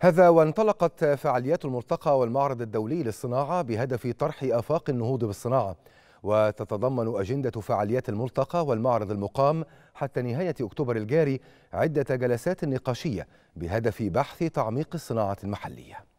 هذا وانطلقت فعاليات الملتقى والمعرض الدولي للصناعة بهدف طرح آفاق النهوض بالصناعة وتتضمن أجندة فعاليات الملتقى والمعرض المقام حتى نهاية أكتوبر الجاري عدة جلسات نقاشية بهدف بحث تعميق الصناعة المحلية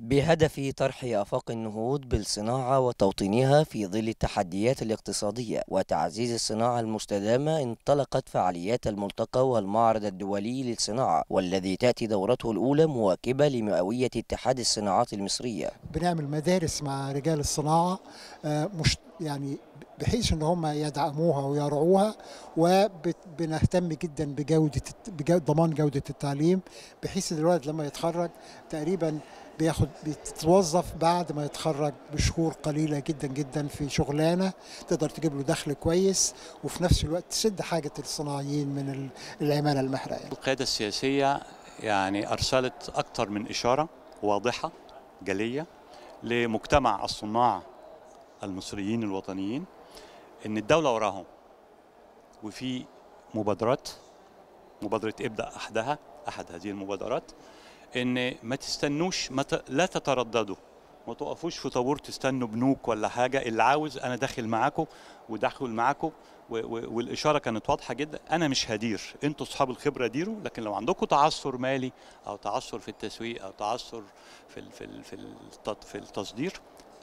بهدف طرح آفاق النهوض بالصناعة وتوطينها في ظل التحديات الاقتصادية وتعزيز الصناعة المستدامة انطلقت فعاليات الملتقى والمعرض الدولي للصناعة والذي تأتي دورته الأولى مواكبة لمئوية اتحاد الصناعات المصرية بنعمل مدارس مع رجال الصناعة آه، يعني بحيث ان هم يدعموها ويرعوها وبنهتم جدا بجوده ضمان جوده التعليم بحيث ان الولد لما يتخرج تقريبا بياخد بتتوظف بعد ما يتخرج بشهور قليله جدا جدا في شغلانه تقدر تجيب له دخل كويس وفي نفس الوقت تسد حاجه الصناعيين من العماله المحرقه. يعني. القياده السياسيه يعني ارسلت اكثر من اشاره واضحه جليه لمجتمع الصناع المصريين الوطنيين ان الدوله وراهم وفي مبادرات مبادره ابدا احدها احد هذه المبادرات ان ما تستنوش ما ت... لا تترددوا ما تقفوش في طابور تستنوا بنوك ولا حاجه اللي عاوز انا داخل معاكم وداخل معاكم و... و... والاشاره كانت واضحه جدا انا مش هدير انتوا اصحاب الخبره ديروا لكن لو عندكم تعثر مالي او تعثر في التسويق او تعثر في ال... في ال... في, الت... في التصدير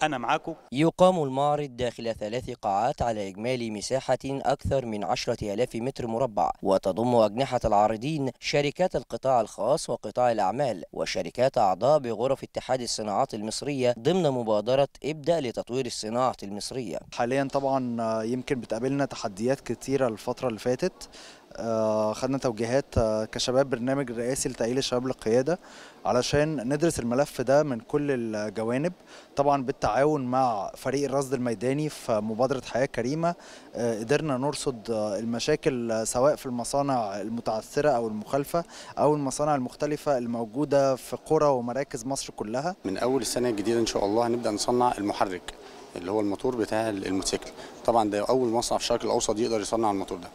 أنا معاكم يقام المعرض داخل ثلاث قاعات على إجمالي مساحة أكثر من 10000 متر مربع وتضم أجنحة العارضين شركات القطاع الخاص وقطاع الأعمال وشركات أعضاء بغرف اتحاد الصناعات المصرية ضمن مبادرة ابدأ لتطوير الصناعة المصرية حاليا طبعا يمكن بتقابلنا تحديات كثيرة الفترة اللي فاتت آه، خدنا توجيهات آه، كشباب برنامج رئاسي لتأهيل الشباب للقيادة علشان ندرس الملف ده من كل الجوانب طبعا بالتعاون مع فريق الرصد الميداني في مبادرة حياة كريمة آه، قدرنا نرصد المشاكل سواء في المصانع المتعثرة أو المخالفة أو المصانع المختلفة الموجودة في قرى ومراكز مصر كلها من أول السنة الجديدة إن شاء الله هنبدأ نصنع المحرك اللي هو الموتور بتاع الموتوسيكل طبعا ده أول مصنع في الشرق الأوسط يقدر يصنع الموتور ده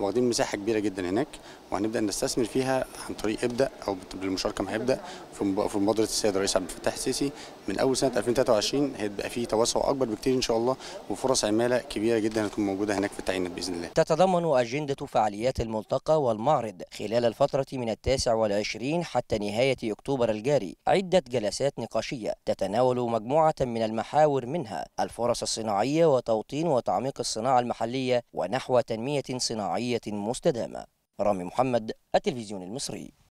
واخدين مساحه كبيره جدا هناك وهنبدا نستثمر فيها عن طريق ابدا او بالمشاركه مع ابدا في مبادره السيد الرئيس عبد الفتاح السيسي من اول سنه 2023 هيبقى في توسع اكبر بكتير ان شاء الله وفرص عماله كبيره جدا هتكون موجوده هناك في التعيينات باذن الله. تتضمن اجنده فعاليات الملتقى والمعرض خلال الفتره من التاسع والعشرين حتى نهايه اكتوبر الجاري عده جلسات نقاشيه تتناول مجموعه من المحاور منها الفرص الصناعيه وتوطين وتعميق الصناعه المحليه ونحو تنميه صناعيه مستدامة رامي محمد التلفزيون المصري